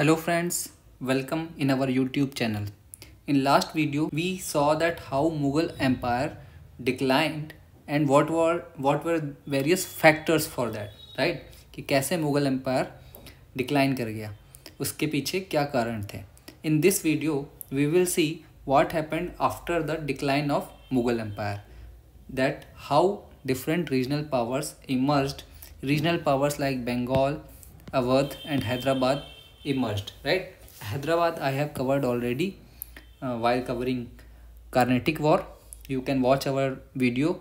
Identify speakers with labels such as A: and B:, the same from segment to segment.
A: Hello friends, welcome in our YouTube channel. In last video, we saw that how Mughal Empire declined and what were what were various factors for that, right? कि कैसे Mughal empire decline कर गया उसके पीछे क्या कारण थे in this video we will see what happened after the decline of Mughal empire that how different regional powers emerged regional powers like Bengal Awadh and Hyderabad emerged right hyderabad i have covered already uh, while covering carnatic war you can watch our video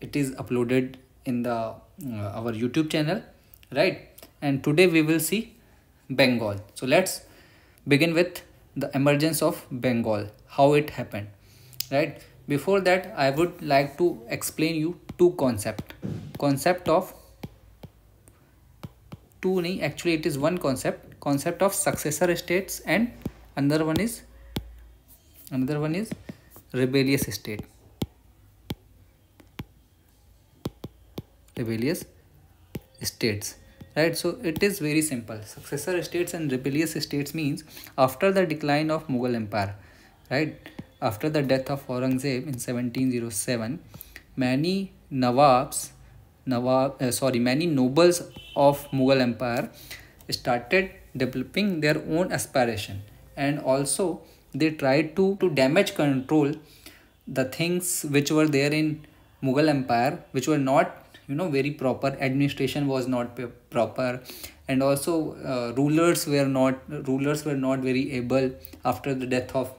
A: it is uploaded in the uh, our youtube channel right and today we will see bengal so let's begin with the emergence of bengal how it happened right before that i would like to explain you two concept concept of two actually it is one concept concept of successor states and another one is another one is rebellious state rebellious states right so it is very simple successor states and rebellious states means after the decline of mughal empire right after the death of aurangzeb in 1707 many nawabs nawab uh, sorry many nobles of mughal empire started developing their own aspiration and also they tried to, to damage control the things which were there in Mughal Empire which were not you know very proper administration was not proper and also uh, rulers were not rulers were not very able after the death of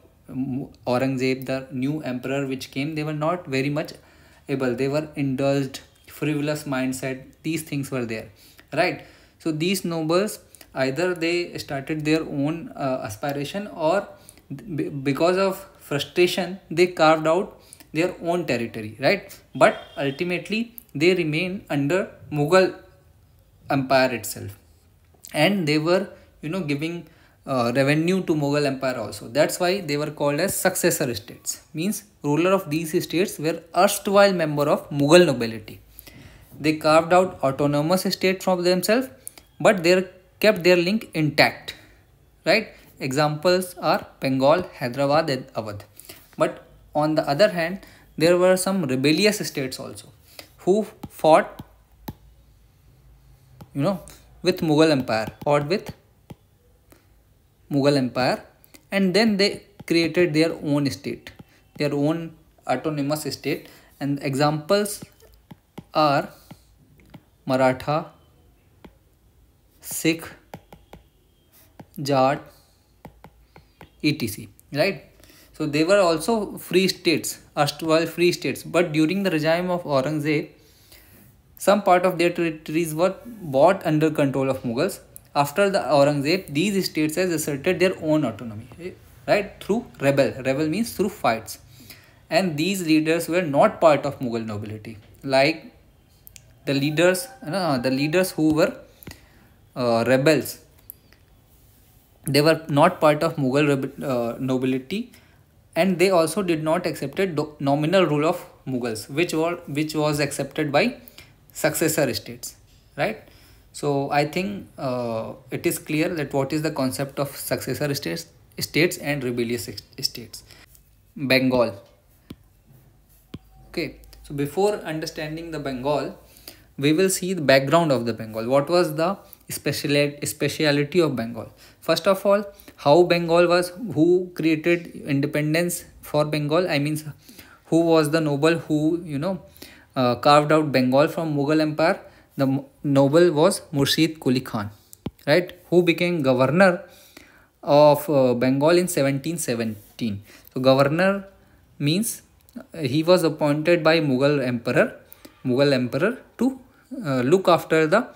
A: Aurangzeb the new emperor which came they were not very much able they were indulged frivolous mindset these things were there right so these nobles either they started their own uh, aspiration or because of frustration they carved out their own territory right but ultimately they remain under mughal empire itself and they were you know giving uh, revenue to mughal empire also that's why they were called as successor states means ruler of these states were erstwhile member of mughal nobility they carved out autonomous state from themselves but their kept their link intact, right? Examples are Bengal, Hyderabad and Awadh. But on the other hand, there were some rebellious states also who fought, you know, with Mughal Empire, fought with Mughal Empire and then they created their own state, their own autonomous state and examples are Maratha, Sikh, Jat, etc. Right? So they were also free states, erstwhile free states. But during the regime of Aurangzeb, some part of their territories were brought under control of Mughals. After the Aurangzeb, these states has asserted their own autonomy, right? Through rebel. Rebel means through fights. And these leaders were not part of Mughal nobility, like the leaders, uh, the leaders who were uh, rebels. They were not part of Mughal uh, nobility and they also did not accepted nominal rule of Mughals which were which was accepted by successor states right so I think uh, it is clear that what is the concept of successor states states and rebellious states Bengal okay so before understanding the Bengal we will see the background of the Bengal what was the speciality of Bengal. First of all, how Bengal was, who created independence for Bengal, I mean who was the noble who, you know, uh, carved out Bengal from Mughal Empire. The noble was Murshid Quli Khan, right, who became governor of uh, Bengal in 1717. So governor means uh, he was appointed by Mughal emperor, Mughal emperor to uh, look after the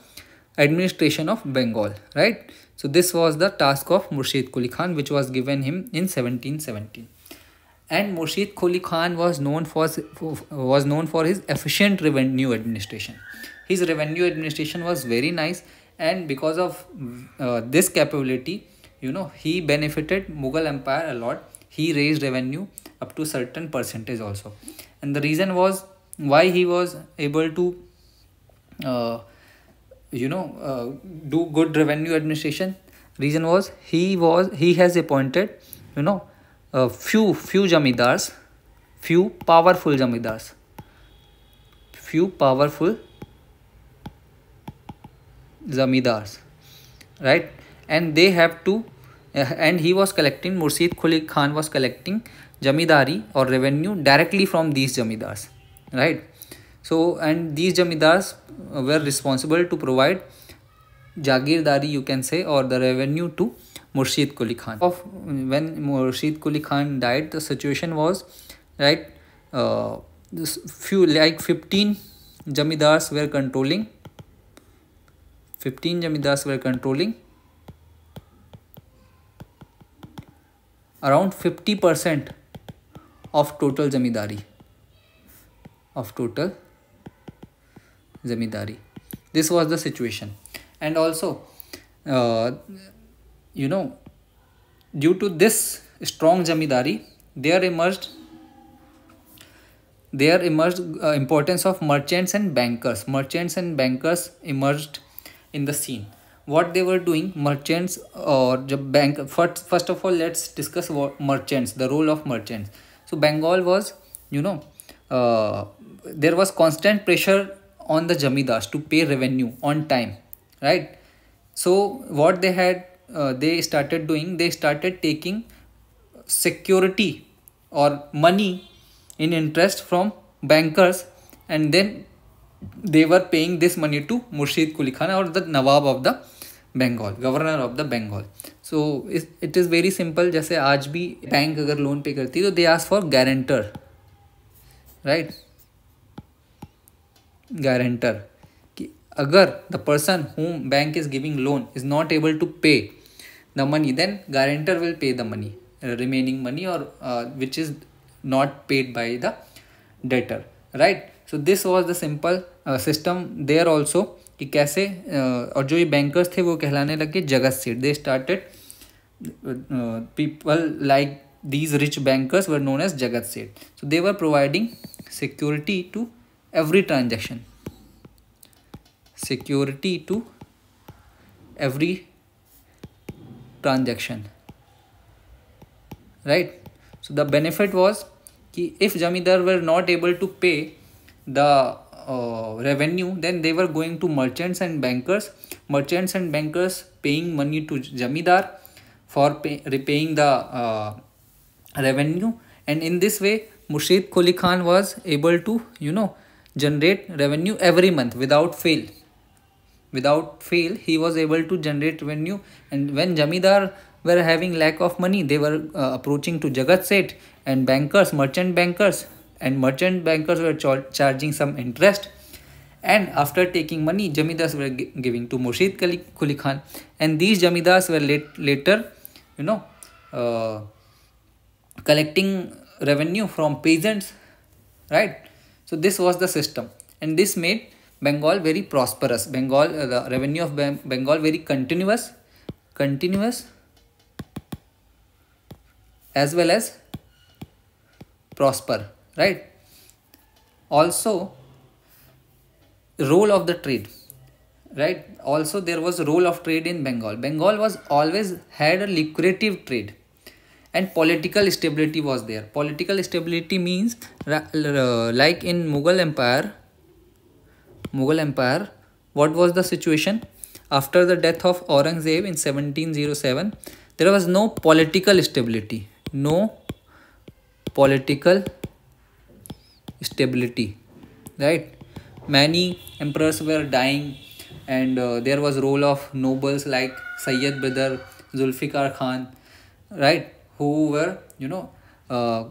A: administration of Bengal, right? So this was the task of Murshid Quli Khan which was given him in 1717. And Murshid Quli Khan was known for was known for his efficient revenue administration. His revenue administration was very nice and because of uh, this capability, you know, he benefited Mughal empire a lot. He raised revenue up to certain percentage also. And the reason was why he was able to uh, you know uh, do good revenue administration reason was he was he has appointed you know a few few jamidars few powerful jamidars few powerful zamindars right and they have to uh, and he was collecting murshid Khuli khan was collecting jamidari or revenue directly from these jamidars right so and these zamindars were responsible to provide jagirdari you can say और the revenue to Murshid Quli Khan of when Murshid Quli Khan died the situation was right few like fifteen zamindars were controlling fifteen zamindars were controlling around fifty percent of total zamindari of total zamindari this was the situation and also uh, you know due to this strong zamindari there emerged there emerged uh, importance of merchants and bankers merchants and bankers emerged in the scene what they were doing merchants or the bank first first of all let's discuss what merchants the role of merchants so bengal was you know uh, there was constant pressure on the Jamidars to pay revenue on time, right? So what they had, uh, they started doing, they started taking security or money in interest from bankers and then they were paying this money to Murshid Kuli Khan or the Nawab of the Bengal governor of the Bengal so it is very simple जैसे आज भी bank अगर loan पे करती है तो they ask for guarantor right guarantor कि अगर the person home bank is giving loan is not able to pay the money then guarantor will pay the money remaining money और which is not paid by the debtor right so this was the simple system there also कि कैसे uh, और जो ये bankers थे वो कहलाने लगे Jagat Seth they started people like these rich bankers were known as Jagat Seth so they were providing security to every transaction security to every transaction right so the benefit was if jamidar were not able to pay the uh, revenue then they were going to merchants and bankers merchants and bankers paying money to jamidar for pay, repaying the uh, revenue and in this way Murshid Khuli Khan was able to you know generate revenue every month without fail without fail he was able to generate revenue and when jamidar were having lack of money they were uh, approaching to jagat set and bankers merchant bankers and merchant bankers were charging some interest and after taking money jamidars were giving to murshid kuli khan and these jamidars were late, later you know uh, collecting revenue from peasants right so this was the system and this made Bengal very prosperous. Bengal, uh, the revenue of Bengal very continuous, continuous as well as prosper, right? Also, role of the trade, right? Also, there was role of trade in Bengal. Bengal was always had a lucrative trade and political stability was there political stability means like in mughal empire mughal empire what was the situation after the death of aurangzeb in 1707 there was no political stability no political stability right many emperors were dying and uh, there was role of nobles like sayyid brother zulfikar khan right who were you know uh,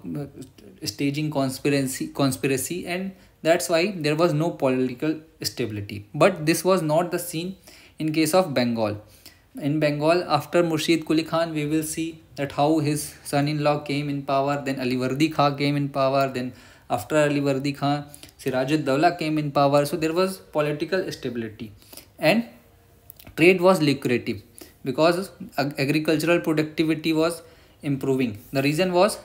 A: staging conspiracy conspiracy and that's why there was no political stability but this was not the scene in case of bengal in bengal after murshid kuli khan we will see that how his son-in-law came in power then ali wardi khan came in power then after ali wardi khan sirajud dawla came in power so there was political stability and trade was lucrative because agricultural productivity was improving. The reason was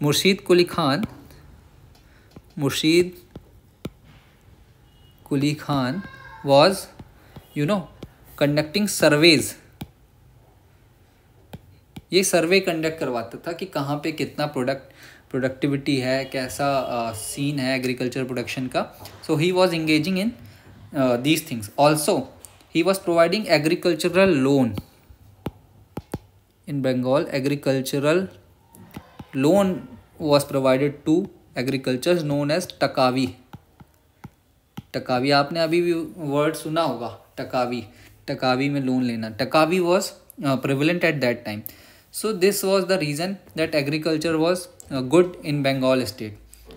A: Murshid Kuli Khan, Murshid Kuli Khan was, you know, conducting surveys. ये survey conduct करवाता था कि कहाँ पे कितना product productivity है कैसा scene uh, है एग्रीकल्चर प्रोडक्शन का so he was engaging in these things also he was providing agricultural loan in Bengal, agricultural loan was provided to agricultures known as takavi. Takavi आपने अभी भी word सुना होगा takavi. Takavi में loan लेना. Takavi was uh, prevalent at that time. So this was the reason that agriculture was uh, good in Bengal state,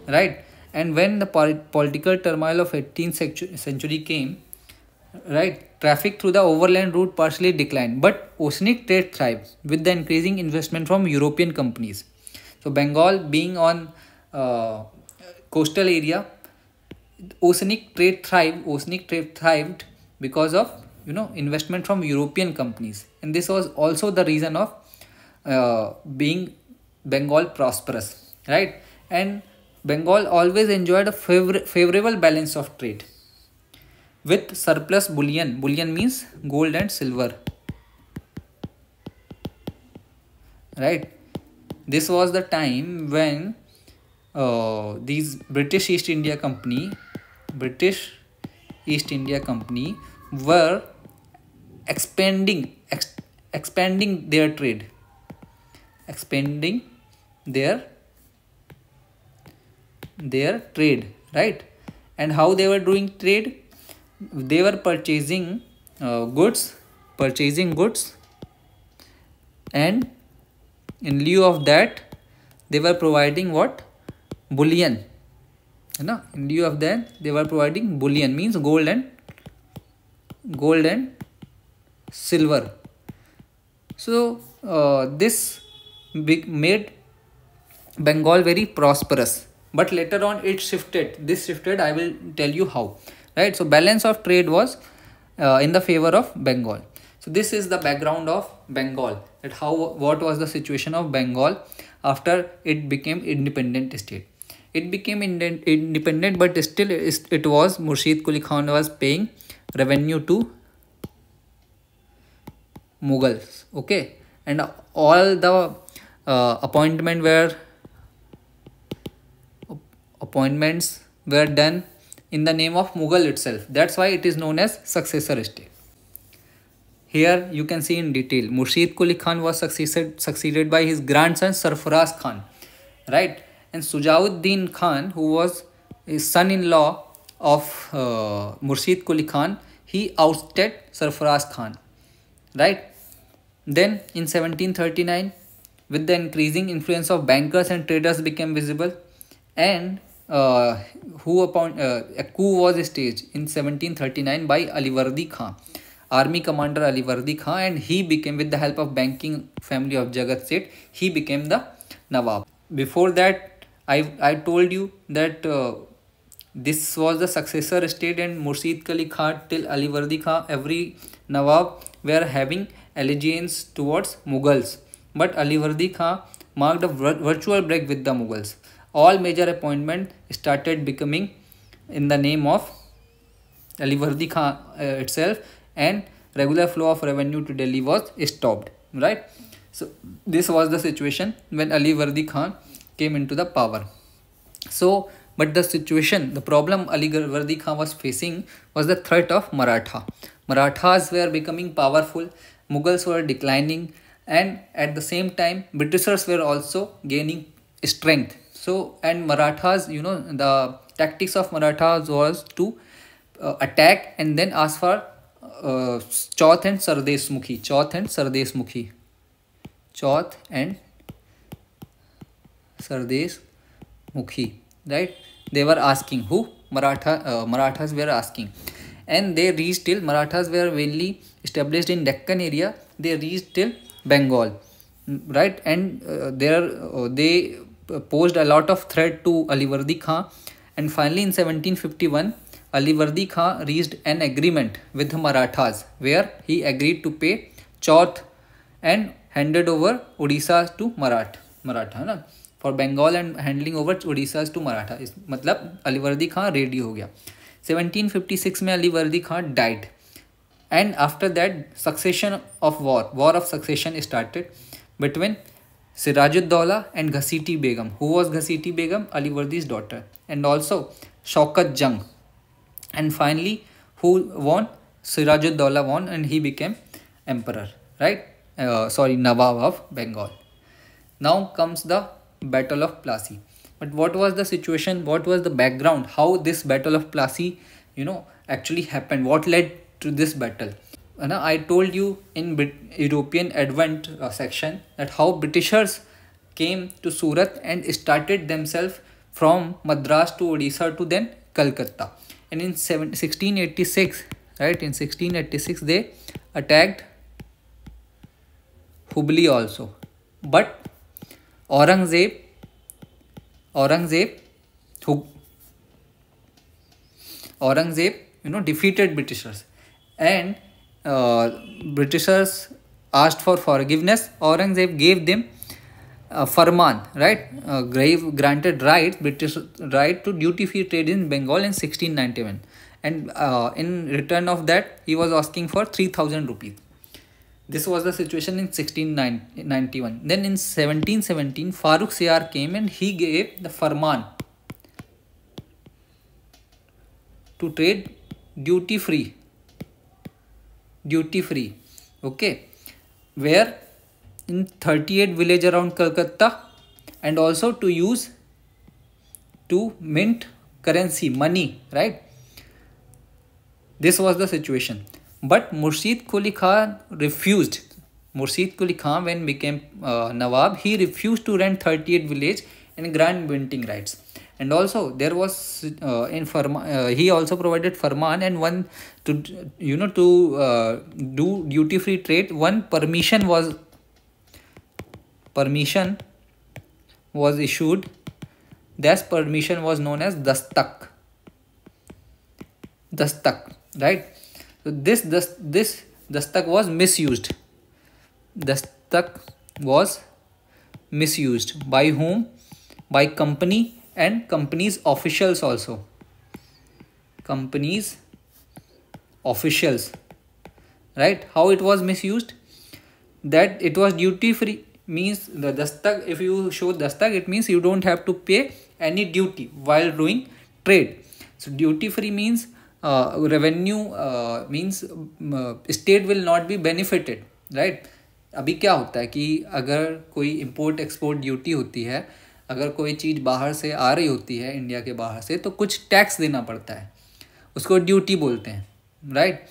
A: right? And when the political turmoil of 18th century came, right, Traffic through the overland route partially declined, but oceanic trade thrived with the increasing investment from European companies. So Bengal being on uh, coastal area, oceanic trade thrived. Oceanic trade thrived because of you know investment from European companies, and this was also the reason of uh, being Bengal prosperous, right? And Bengal always enjoyed a favor favorable balance of trade with surplus bullion. Bullion means gold and silver. Right. This was the time when uh, these British East India Company, British East India Company were expanding, ex expanding their trade, expanding their their trade, right? And how they were doing trade? they were purchasing uh, goods purchasing goods and in lieu of that they were providing what bullion you know in lieu of that they were providing bullion means gold and gold and silver so uh, this made bengal very prosperous but later on it shifted this shifted i will tell you how right so balance of trade was uh, in the favor of bengal so this is the background of bengal that how what was the situation of bengal after it became independent state it became independent but still it was murshid quli khan was paying revenue to mughals okay and all the uh, appointment were appointments were done in the name of Mughal itself. That's why it is known as successor state. Here you can see in detail, Murshid Quli Khan was succeeded, succeeded by his grandson Sarfaraz Khan, right? And Sujauddin Khan, who was his son-in-law of uh, Murshid Quli Khan, he ousted Sarfaraz Khan, right? Then in 1739, with the increasing influence of bankers and traders became visible and uh, who upon uh, a coup was staged in 1739 by Aliwardi Khan, army commander Aliwardi Khan, and he became, with the help of banking family of Jagat Seth, he became the Nawab. Before that, I I told you that uh, this was the successor state, and Murshid Kali Khan till Aliwardi Khan, every Nawab were having allegiance towards Mughals, but Aliwardi Khan marked a virtual break with the Mughals all major appointment started becoming in the name of Aliverdi Khan uh, itself and regular flow of revenue to Delhi was stopped right so this was the situation when Ali Verdi Khan came into the power so but the situation the problem Ali Verdi Khan was facing was the threat of Maratha Marathas were becoming powerful Mughals were declining and at the same time Britishers were also gaining strength so, and Marathas, you know, the tactics of Marathas was to uh, attack and then ask for uh, Chauth and Mukhi, Chauth and Mukhi, Chauth and Mukhi, Right? They were asking who? Maratha, uh, Marathas were asking. And they reached till Marathas were mainly established in Deccan area. They reached till Bengal. Right? And uh, there uh, they posed a lot of threat to Ali Wardi Khan and finally in 1751 Wardi Khan reached an agreement with Marathas where he agreed to pay Chauth and handed over Odisha to Marath Maratha na for Bengal and handling over Odisha to Maratha. Is मतलब Ali Wardi Khan ready हो गया 1756 में Ali Wardi Khan died. and after that succession of war war of succession started between Sirajuddaula and Ghassiti Begum. Who was Ghassiti Begum? Ali Wardi's daughter. And also Shaukat Jung. And finally, who won? Sirajuddaula won and he became emperor, right? Uh, sorry, Nawab of Bengal. Now comes the Battle of Plassey. But what was the situation? What was the background? How this Battle of Plassey, you know, actually happened? What led to this battle? now I told you in Brit European Advent uh, section that how Britishers came to Surat and started themselves from Madras to Odisha to then Calcutta. And in 7, 1686, right, in 1686 they attacked Hubli also. But Aurangzeb, Aurangzeb, who Aurangzeb, you know, defeated Britishers. And Uh, Britishers asked for forgiveness, Aurangzeb gave them a uh, farman right uh, grave granted right british right to duty free trade in bengal in 1691 and uh, in return of that he was asking for 3000 rupees this was the situation in 1691 then in 1717 farooq siyar came and he gave the farman to trade duty free duty free okay where in 38 village around Calcutta and also to use to mint currency money right this was the situation but Murshid Quli Khan refused Murshid Quli Khan when became uh, Nawab he refused to rent 38 village and grant minting rights and also there was uh, in Farman, uh, he also provided Farman and one to you know to uh, do duty free trade one permission was permission was issued this permission was known as dastak dastak right so this this this dastak was misused dastak was misused by whom by company and companies officials also companies officials right how it was misused that it was duty free means the dastak if you show dastak it means you don't have to pay any duty while doing trade so duty free means uh, revenue uh, means uh, state will not be benefited right अभी क्या होता है कि अगर कोई import export duty होती है अगर कोई चीज़ बाहर से आ रही होती है इंडिया के बाहर से तो कुछ टैक्स देना पड़ता है उसको ड्यूटी बोलते हैं राइट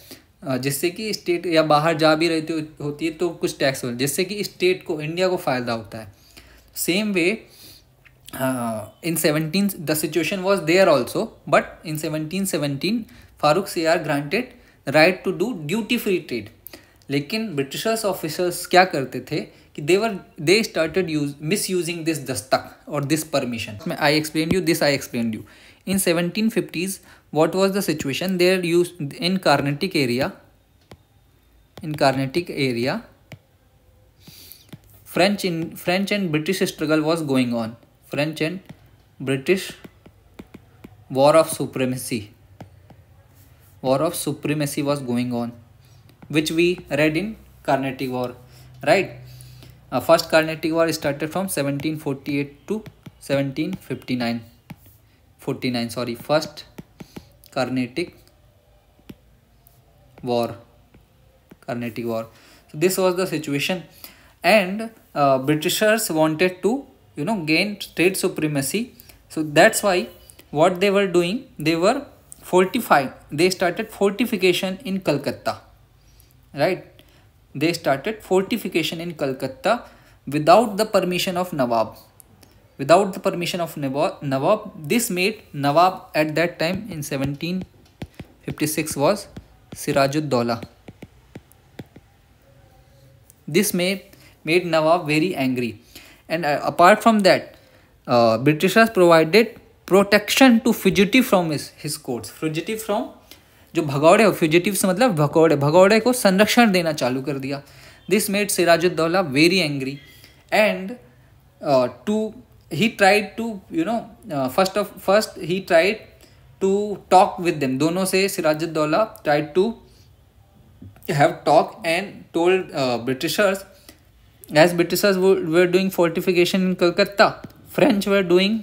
A: जिससे कि स्टेट या बाहर जा भी रहती तो, होती है तो कुछ टैक्स होता जिससे कि स्टेट को इंडिया को फ़ायदा होता है same way in seventeen the situation was there also but in seventeen seventeen Farrukhsiyar are granted right to do duty free trade लेकिन ब्रिटिशर्स ऑफिसर्स क्या करते थे कि there they started use misusing this dastak और this permission मैं I explain you this I explain you in seventeen fifties what was the situation there use in Carnatic area in Carnatic area, French in French and British struggle was going on. French and British war of supremacy. War of supremacy was going on, which we read in Carnatic War, right? Uh, first Carnatic War started from 1748 to 1759. 49, sorry, first Carnatic War. Carnatic War. So this was the situation, and uh, Britishers wanted to, you know, gain trade supremacy. So that's why what they were doing, they were fortifying. They started fortification in Calcutta, right? they started fortification in Calcutta without the permission of Nawab. Without the permission of Nawab, this made Nawab at that time in 1756 was Sirajuddaulah. This made made Nawab very angry. And uh, apart from that, uh, Britishers provided protection to fugitive from his, his courts. Fugitive from जो भगौड़े हो fugitive से मतलब भगौड़े भगौड़े को संरक्षण देना चालू कर दिया this made Sirajuddaulah very angry and to he tried to you know first of first he tried to talk with them दोनों से Sirajuddaulah tried to have talk and told Britishers as Britishers were doing fortification in Calcutta French were doing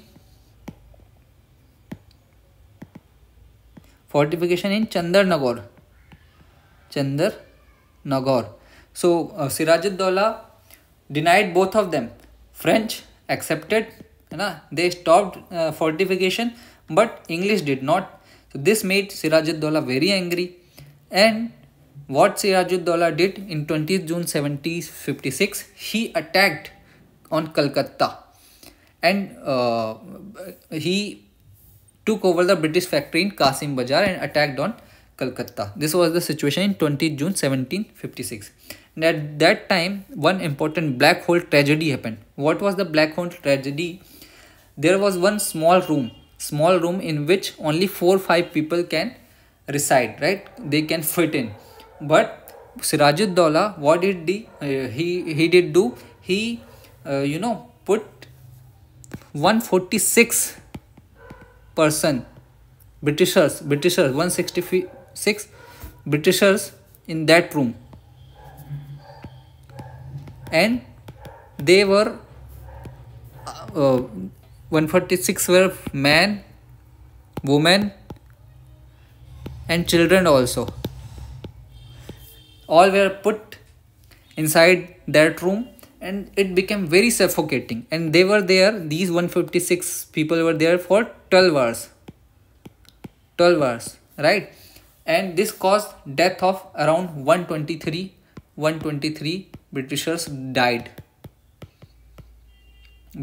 A: fortification in Chandernagore Chandernagore so Sirajuddaulah denied both of them French accepted है ना they stop fortification but English did not this made Sirajuddaulah very angry and what Sirajuddaulah did in twenty June seventy fifty six he attacked on Calcutta and he took over the British factory in Kasim Bazar and attacked on Calcutta. This was the situation in 20 June 1756. And at that time, one important black hole tragedy happened. What was the black hole tragedy? There was one small room, small room in which only four five people can reside, right? They can fit in. But Sirajuddaulah, what did he, uh, he he did do? He, uh, you know, put 146 person Britishers Britishers 166 Britishers in that room and they were uh, uh 146 were men women and children also all were put inside that room and it became very suffocating and they were there these 156 people were there for 12 hours 12 hours right and this caused death of around 123 123 britishers died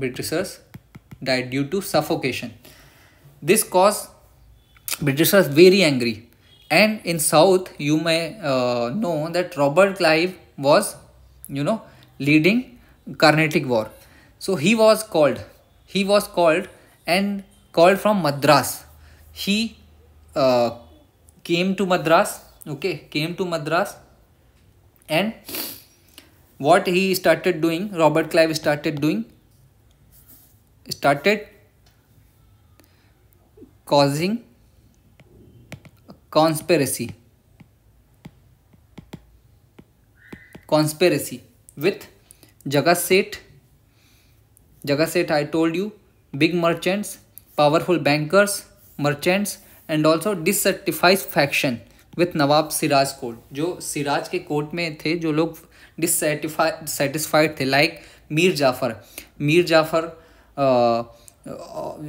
A: britishers died due to suffocation this caused britishers very angry and in south you may uh, know that robert clive was you know leading Carnatic War. So he was called, he was called and called from Madras. He uh, came to Madras, okay, came to Madras and what he started doing, Robert Clive started doing, started causing conspiracy conspiracy with जगत Seth Jagat Seth I told you big merchants powerful bankers merchants and also dissatisfied faction with Nawab Siraj court जो सिराज के court में थे जो लोग satisfied थे like Mir Jafar Mir Jafar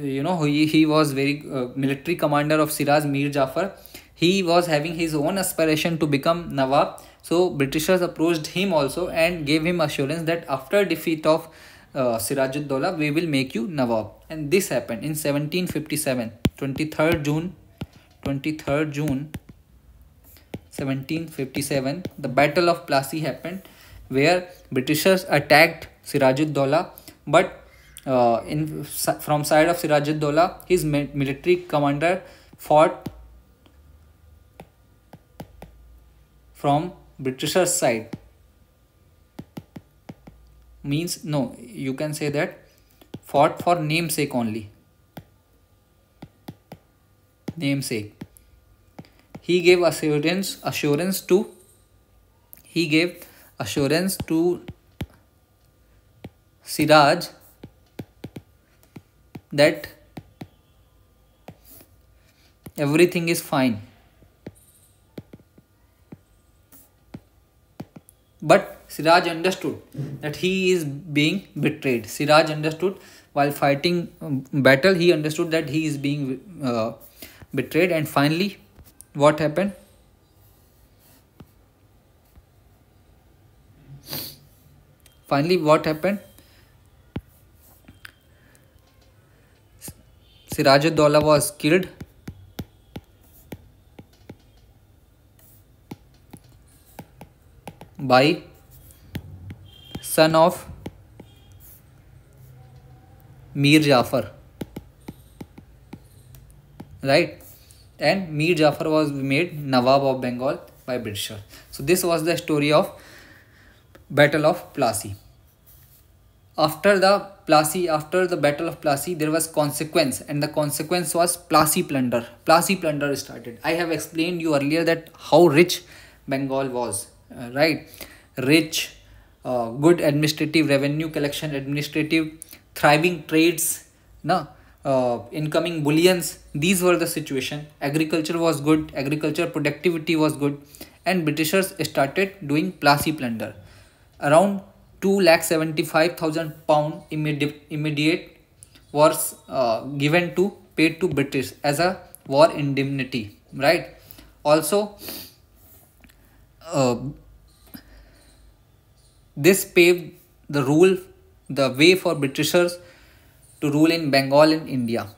A: you know he was very military commander of Siraj Mir Jafar he was having his own aspiration to become Nawab So Britishers approached him also and gave him assurance that after defeat of uh, Sirajuddaulah, we will make you Nawab. And this happened in 1757, 23rd June, 23rd June 1757. The Battle of Plassey happened where Britishers attacked Sirajuddaulah but uh, in from side of Sirajuddaulah his military commander fought from Britishers side means no you can say that fought for namesake only namesake he gave assurance assurance to he gave assurance to Siraj that everything is fine But Siraj understood that he is being betrayed. Siraj understood while fighting um, battle, he understood that he is being uh, betrayed. And finally, what happened? Finally, what happened? Siraj Dola was killed by son of Mir Jafar right and Mir Jafar was made Nawab of Bengal by Britisher. so this was the story of Battle of Plassey after the Plassey after the Battle of Plassey there was consequence and the consequence was Plassey plunder Plassey plunder started I have explained you earlier that how rich Bengal was uh, right rich uh, good administrative revenue collection administrative thriving trades no uh, incoming bullions these were the situation agriculture was good agriculture productivity was good and britishers started doing plassey plunder around 2 lakh 75000 pound immediate immediate was uh, given to paid to british as a war indemnity right also uh, this paved the rule the way for Britishers to rule in Bengal and India.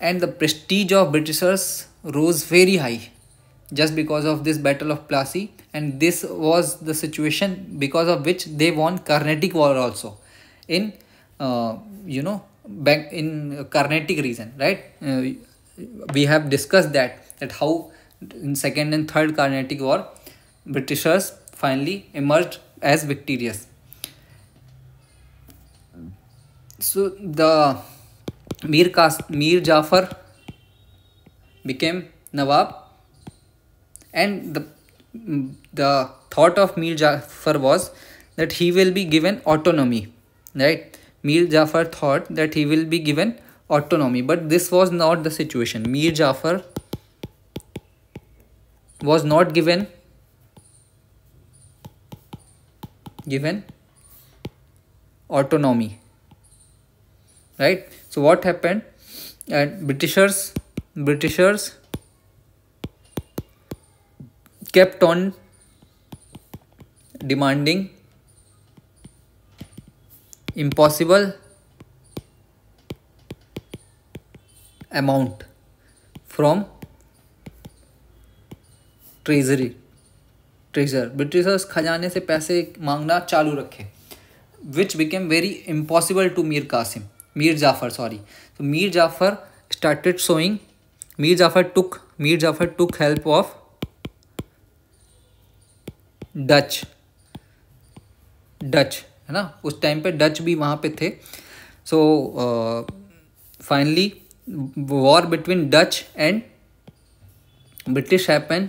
A: And the prestige of Britishers rose very high just because of this Battle of Plassey and this was the situation because of which they won Carnatic War also in uh, you know back in Carnatic region right uh, we have discussed that that how in second and third Carnatic War Britishers finally emerged as victorious so the Mir, Kas- Mir Jafar became Nawab and the the thought of Mir Jafar was that he will be given autonomy right Mir Jafar thought that he will be given autonomy but this was not the situation Mir Jafar was not given given autonomy right so what happened and britishers britishers kept on demanding impossible amount from treasury treasure Britishers खजाने से पैसे मांगना चालू रखे which became very impossible to Mir Qasim Mir Jafar sorry तो Mir Jafar started sowing Mir Jafar took Mir Jafar took help of Dutch Dutch है ना उस टाइम पे डच भी वहाँ पे थे so finally war between Dutch and British happen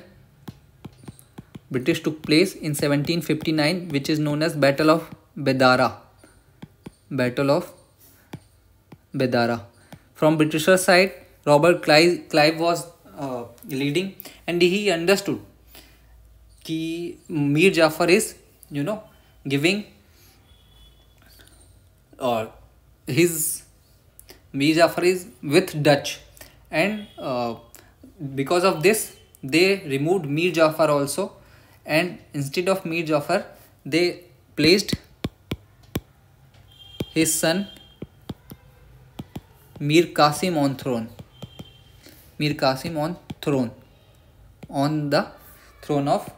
A: British took place in 1759 which is known as Battle of Bedara. Battle of Bedara. From Britisher side, Robert Clive, Clive was uh, leading and he understood कि is you know giving no giving और his Mir Jafar is with Dutch and because of this, they removed Mir Jafar also. and instead of Mir Jafar they placed his son Mir Qasim on throne Mir Qasim on throne on the throne of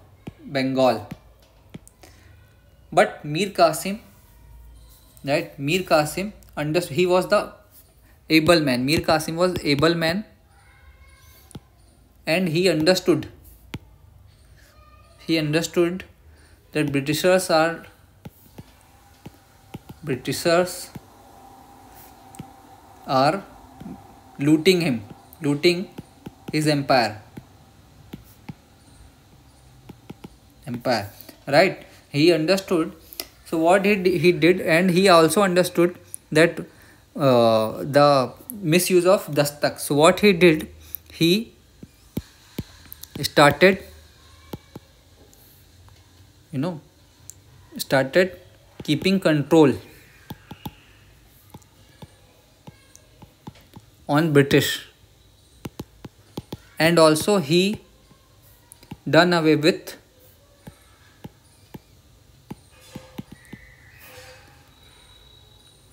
A: Bengal but Mir Qasim right Mir Qasim understood he was the able man Mir Qasim was able man and he understood he understood that Britishers are Britishers are looting him, looting his empire. Empire, right? He understood. So what he he did, and he also understood that uh, the misuse of dastak. So what he did, he started you know started keeping control on British and also he done away with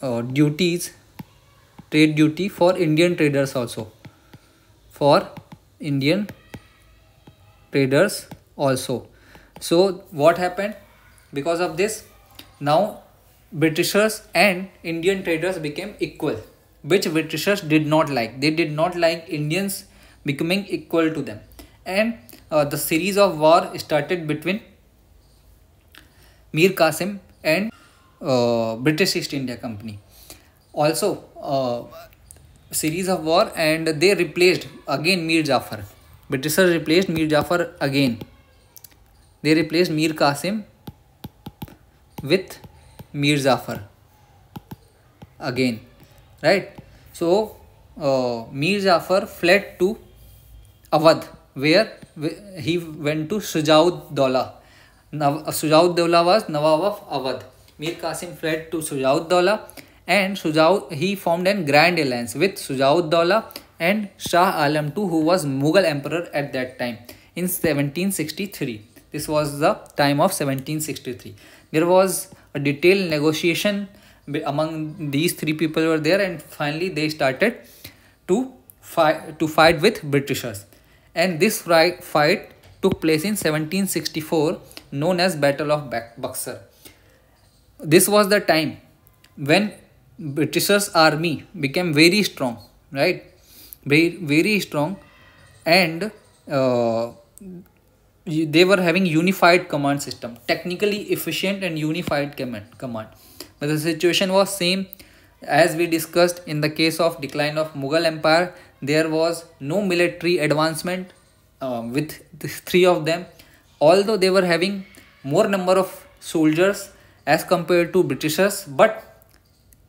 A: uh, duties trade duty for Indian traders also for Indian traders also so what happened because of this now britishers and indian traders became equal which britishers did not like they did not like indians becoming equal to them and uh, the series of war started between Mir Qasim and uh, British East India Company. Also, uh, series of war and they replaced again Mir Jafar. Britishers replaced Mir Jafar again they replaced Mir Qasim with Mir Zafar again, right? So uh, Mir Zafar fled to Awadh where he went to Sujaud now uh, Sujaud Dawla was Nawab of Awadh. Mir Qasim fled to Sujaud Dawla and Sujaud, he formed an grand alliance with Sujaud Dawla and Shah Alam II who was Mughal emperor at that time in 1763. This was the time of 1763. There was a detailed negotiation among these three people were there and finally they started to fight to fight with Britishers. And this fight took place in 1764 known as Battle of Buxar. This was the time when Britishers army became very strong, right? Very, very strong and uh, they were having unified command system technically efficient and unified command command but the situation was same as we discussed in the case of decline of mughal empire there was no military advancement uh, with three of them although they were having more number of soldiers as compared to britishers but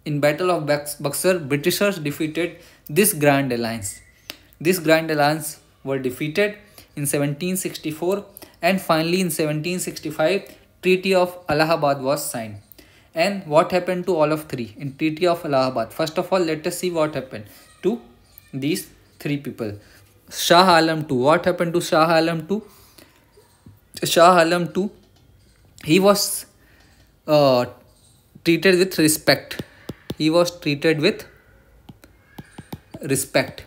A: in battle of buxar britishers defeated this grand alliance this grand alliance were defeated in 1764 and finally in 1765 Treaty of Allahabad was signed. And what happened to all of three in Treaty of Allahabad? First of all, let us see what happened to these three people. Shah Alam II. What happened to Shah Alam II? Shah Alam II. He was uh, treated with respect. He was treated with respect.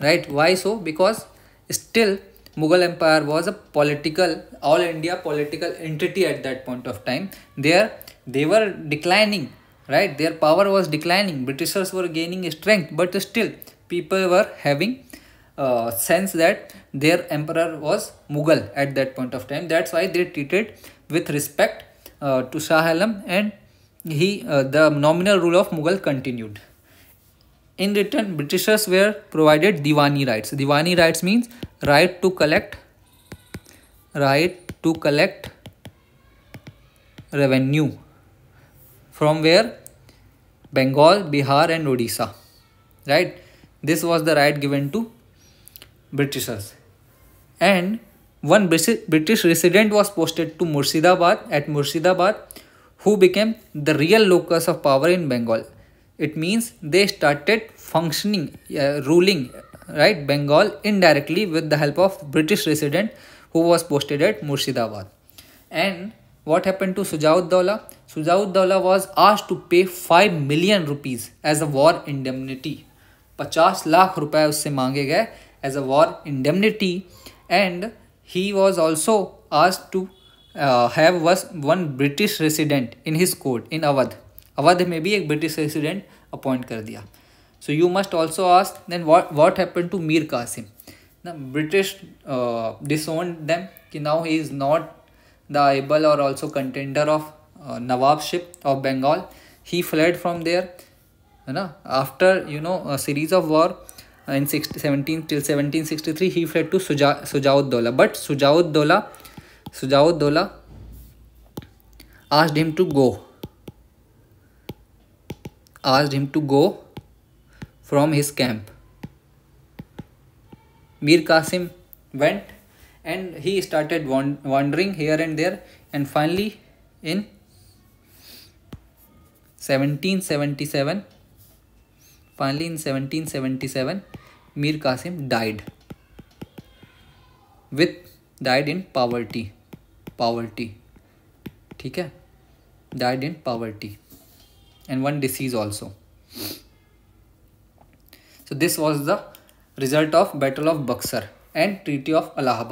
A: Right? Why so? Because Still, Mughal Empire was a political, all India political entity at that point of time. There, they were declining, right? Their power was declining. Britishers were gaining strength, but still, people were having uh, sense that their emperor was Mughal at that point of time. That's why they treated with respect uh, to Shah Alam and he uh, the nominal rule of Mughal continued. In return, Britishers were provided Diwani rights. Diwani rights means right to collect, right to collect revenue from where Bengal, Bihar and Odisha. Right? This was the right given to Britishers. And one British resident was posted to Murshidabad at Murshidabad who became the real locus of power in Bengal it means they started functioning uh, ruling right bengal indirectly with the help of british resident who was posted at murshidabad and what happened to sujaud-daula sujaud-daula was asked to pay 5 million rupees as a war indemnity 50 lakh रुपए उससे मांगे गए as a war indemnity, and he was also asked to uh, have was one British resident in his court in Awadh. Awadh में भी एक British resident appoint कर दिया so you must also ask then what what happen to Mir Qasim ना British disown them कि now he is not the able और also contender of nawabship of Bengal he fled from there है ना after you know series of war in seventeen till seventeen sixty three he fled to Shuja dola but Sujaud-Dola asked him to go asked him to go from his camp. Mir Qasim went and he started wandering here and there and finally in 1777 finally in 1777 Mir Qasim died with died in poverty poverty Okay, died in poverty and one disease also. So this was the result of Battle of Buxar and Treaty of Allahabad.